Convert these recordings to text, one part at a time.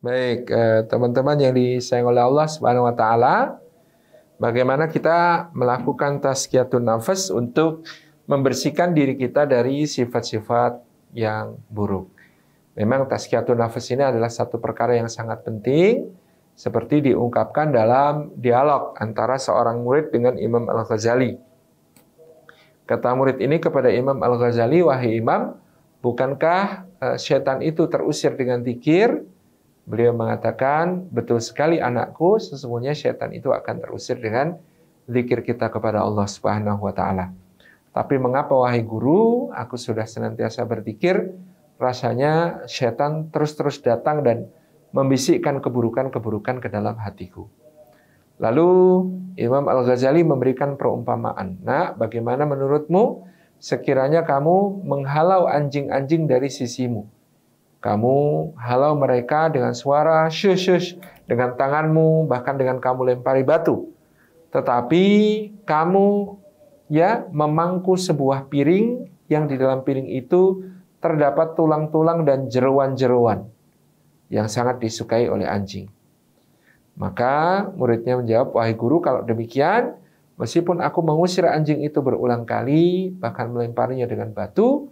Baik, eh, teman-teman yang disayang oleh Allah Subhanahu wa taala, bagaimana kita melakukan tazkiyatun nafas untuk membersihkan diri kita dari sifat-sifat yang buruk. Memang tazkiyatun nafas ini adalah satu perkara yang sangat penting seperti diungkapkan dalam dialog antara seorang murid dengan Imam Al-Ghazali. Kata murid ini kepada Imam Al-Ghazali, "Wahai Imam, bukankah eh, setan itu terusir dengan zikir?" Beliau mengatakan, betul sekali anakku, sesungguhnya setan itu akan terusir dengan zikir kita kepada Allah Subhanahu wa taala. Tapi mengapa wahai guru, aku sudah senantiasa berzikir, rasanya setan terus-terus datang dan membisikkan keburukan-keburukan ke dalam hatiku. Lalu Imam Al-Ghazali memberikan perumpamaan. Nah, bagaimana menurutmu sekiranya kamu menghalau anjing-anjing dari sisimu? Kamu halau mereka dengan suara syus-syus, dengan tanganmu, bahkan dengan kamu lempari batu. Tetapi kamu ya memangku sebuah piring yang di dalam piring itu terdapat tulang-tulang dan jeruan-jeruan yang sangat disukai oleh anjing. Maka muridnya menjawab, "Wahai guru, kalau demikian, meskipun aku mengusir anjing itu berulang kali, bahkan melemparinya dengan batu,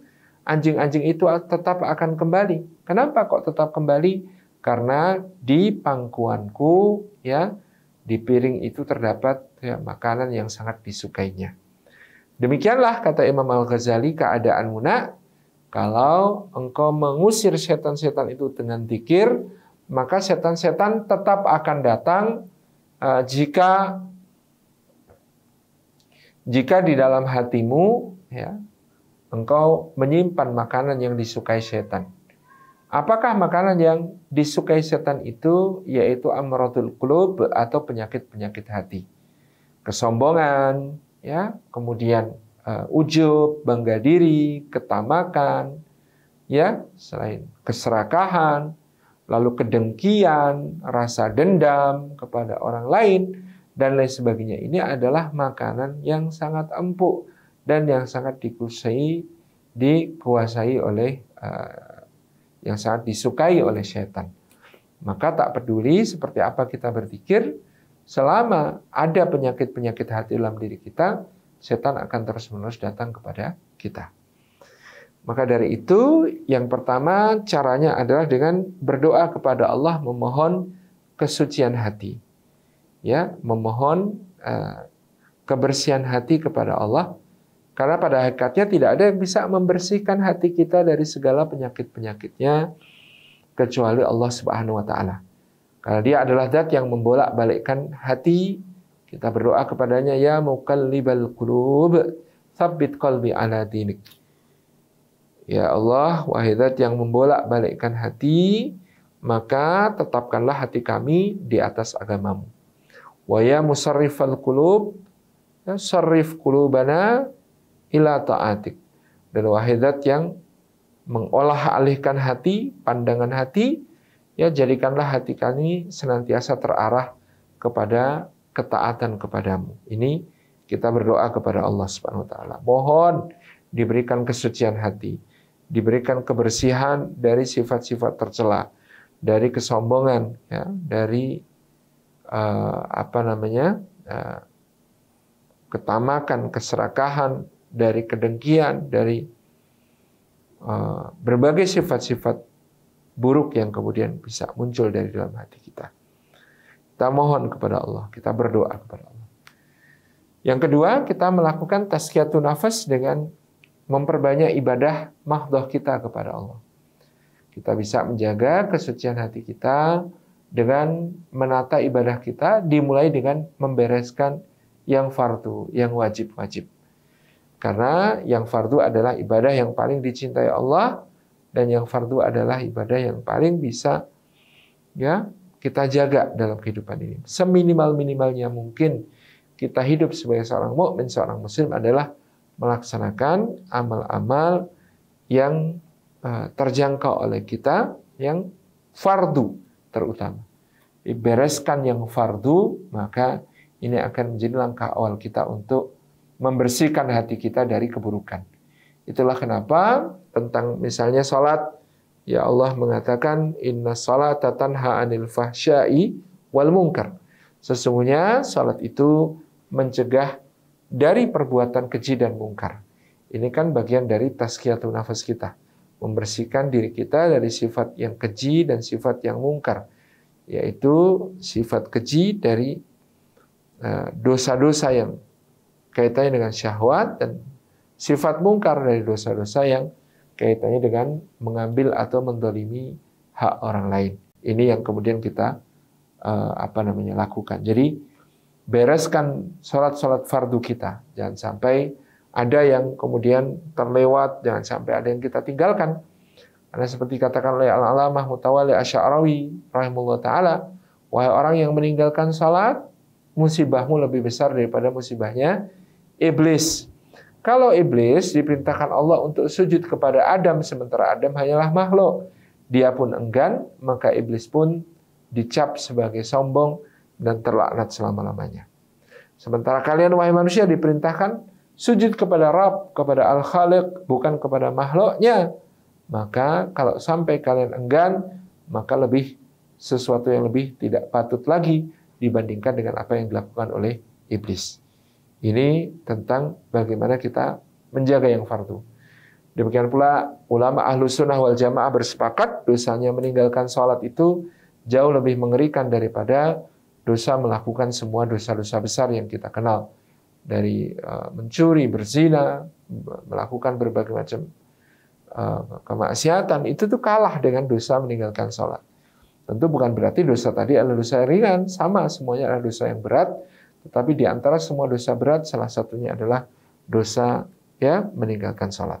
anjing-anjing itu tetap akan kembali. Kenapa kok tetap kembali? Karena di pangkuanku ya di piring itu terdapat ya, makanan yang sangat disukainya. Demikianlah kata Imam Al-Ghazali keadaan munak. kalau engkau mengusir setan-setan itu dengan dikir, maka setan-setan tetap akan datang uh, jika jika di dalam hatimu ya engkau menyimpan makanan yang disukai setan. Apakah makanan yang disukai setan itu yaitu amrotul kulub atau penyakit-penyakit hati? Kesombongan, ya, kemudian uh, ujub, bangga diri, ketamakan, ya, selain keserakahan, lalu kedengkian, rasa dendam kepada orang lain dan lain sebagainya. Ini adalah makanan yang sangat empuk dan yang sangat dikuasai dikuasai oleh uh, yang sangat disukai oleh setan. Maka tak peduli seperti apa kita berpikir, selama ada penyakit-penyakit hati dalam diri kita, setan akan terus-menerus datang kepada kita. Maka dari itu, yang pertama caranya adalah dengan berdoa kepada Allah memohon kesucian hati. Ya, memohon uh, kebersihan hati kepada Allah karena pada hakikatnya tidak ada yang bisa membersihkan hati kita dari segala penyakit-penyakitnya kecuali Allah Subhanahu wa taala. Karena dia adalah zat yang membolak-balikkan hati. Kita berdoa kepadanya ya muqallibal qulub, tsabbit qalbi ala dinik. Ya Allah, wahai zat yang membolak-balikkan hati, maka tetapkanlah hati kami di atas agamamu. Wa ya musarrifal qulub, ya qulubana ila ta'atik. Dan wahidat yang mengolah alihkan hati, pandangan hati, ya jadikanlah hati kami senantiasa terarah kepada ketaatan kepadamu. Ini kita berdoa kepada Allah Subhanahu wa taala. Mohon diberikan kesucian hati, diberikan kebersihan dari sifat-sifat tercela, dari kesombongan, ya, dari uh, apa namanya? Uh, ketamakan, keserakahan, dari kedengkian, dari uh, berbagai sifat-sifat buruk yang kemudian bisa muncul dari dalam hati kita. Kita mohon kepada Allah, kita berdoa kepada Allah. Yang kedua, kita melakukan tazkiyatu nafas dengan memperbanyak ibadah mahdoh kita kepada Allah. Kita bisa menjaga kesucian hati kita dengan menata ibadah kita dimulai dengan membereskan yang fardu, yang wajib-wajib. Karena yang fardu adalah ibadah yang paling dicintai Allah dan yang fardu adalah ibadah yang paling bisa ya kita jaga dalam kehidupan ini. Seminimal-minimalnya mungkin kita hidup sebagai seorang mukmin, seorang muslim adalah melaksanakan amal-amal yang eh, terjangkau oleh kita yang fardu terutama. Bereskan yang fardu, maka ini akan menjadi langkah awal kita untuk membersihkan hati kita dari keburukan. Itulah kenapa tentang misalnya salat ya Allah mengatakan inna salata tanha anil fahsyai wal munkar. Sesungguhnya salat itu mencegah dari perbuatan keji dan mungkar. Ini kan bagian dari tazkiyatun nafas kita. Membersihkan diri kita dari sifat yang keji dan sifat yang mungkar. Yaitu sifat keji dari eh, dosa-dosa yang kaitannya dengan syahwat dan sifat mungkar dari dosa-dosa yang kaitannya dengan mengambil atau mendolimi hak orang lain. Ini yang kemudian kita uh, apa namanya lakukan. Jadi bereskan sholat-sholat fardu kita. Jangan sampai ada yang kemudian terlewat, jangan sampai ada yang kita tinggalkan. Karena seperti katakan oleh Al-Alamah Mutawali Asy'arawi Rahimullah taala, wahai orang yang meninggalkan sholat, musibahmu lebih besar daripada musibahnya iblis. Kalau iblis diperintahkan Allah untuk sujud kepada Adam sementara Adam hanyalah makhluk, dia pun enggan, maka iblis pun dicap sebagai sombong dan terlaknat selama-lamanya. Sementara kalian wahai manusia diperintahkan sujud kepada Rabb, kepada Al-Khaliq, bukan kepada makhluknya. Maka kalau sampai kalian enggan, maka lebih sesuatu yang lebih tidak patut lagi dibandingkan dengan apa yang dilakukan oleh iblis. Ini tentang bagaimana kita menjaga yang fardu. Demikian pula ulama ahlu sunnah wal jamaah bersepakat dosanya meninggalkan sholat itu jauh lebih mengerikan daripada dosa melakukan semua dosa-dosa besar yang kita kenal. Dari eh, mencuri, berzina, melakukan berbagai macam eh, kemaksiatan, itu tuh kalah dengan dosa meninggalkan sholat. Tentu bukan berarti dosa tadi adalah dosa yang ringan, sama semuanya adalah dosa yang berat, tetapi di antara semua dosa berat, salah satunya adalah dosa ya meninggalkan sholat.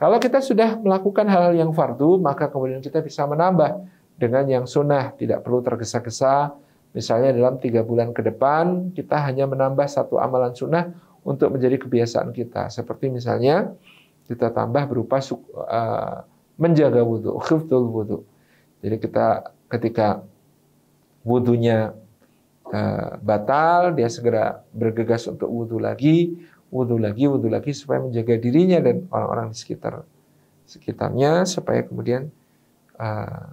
Kalau kita sudah melakukan hal-hal yang fardu, maka kemudian kita bisa menambah dengan yang sunnah, tidak perlu tergesa-gesa. Misalnya dalam tiga bulan ke depan, kita hanya menambah satu amalan sunnah untuk menjadi kebiasaan kita. Seperti misalnya kita tambah berupa uh, menjaga wudhu, khiftul wudhu. Jadi kita ketika wudhunya Eh, batal, dia segera bergegas untuk wudhu lagi, wudhu lagi, wudhu lagi supaya menjaga dirinya dan orang-orang di sekitar sekitarnya supaya kemudian uh,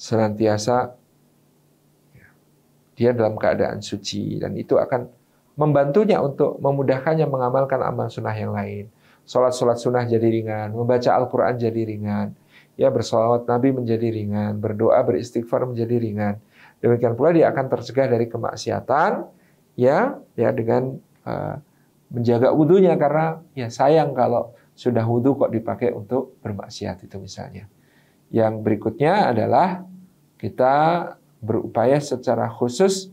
senantiasa dia dalam keadaan suci dan itu akan membantunya untuk memudahkannya mengamalkan amal sunnah yang lain. Sholat-sholat sunnah jadi ringan, membaca Al-Quran jadi ringan, ya bersolawat Nabi menjadi ringan, berdoa beristighfar menjadi ringan. Demikian pula dia akan tersegah dari kemaksiatan ya ya dengan uh, menjaga wudhunya karena ya sayang kalau sudah wudhu kok dipakai untuk bermaksiat itu misalnya. Yang berikutnya adalah kita berupaya secara khusus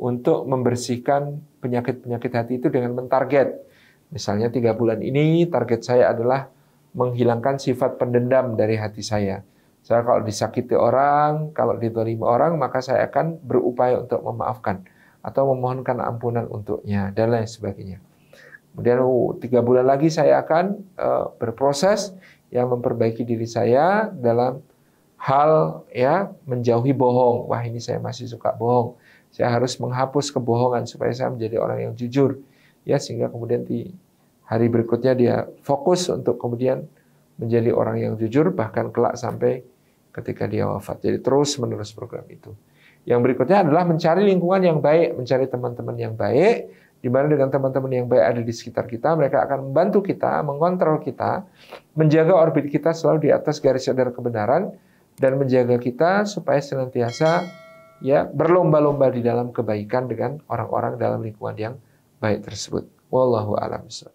untuk membersihkan penyakit-penyakit hati itu dengan mentarget. Misalnya tiga bulan ini target saya adalah menghilangkan sifat pendendam dari hati saya. Saya kalau disakiti orang, kalau diterima orang, maka saya akan berupaya untuk memaafkan atau memohonkan ampunan untuknya dan lain sebagainya. Kemudian oh, tiga bulan lagi saya akan eh, berproses yang memperbaiki diri saya dalam hal ya menjauhi bohong. Wah ini saya masih suka bohong. Saya harus menghapus kebohongan supaya saya menjadi orang yang jujur. Ya sehingga kemudian di hari berikutnya dia fokus untuk kemudian menjadi orang yang jujur bahkan kelak sampai ketika dia wafat. Jadi terus menerus program itu. Yang berikutnya adalah mencari lingkungan yang baik, mencari teman-teman yang baik, di mana dengan teman-teman yang baik ada di sekitar kita, mereka akan membantu kita, mengontrol kita, menjaga orbit kita selalu di atas garis sadar kebenaran, dan menjaga kita supaya senantiasa ya berlomba-lomba di dalam kebaikan dengan orang-orang dalam lingkungan yang baik tersebut. Wallahu a'lam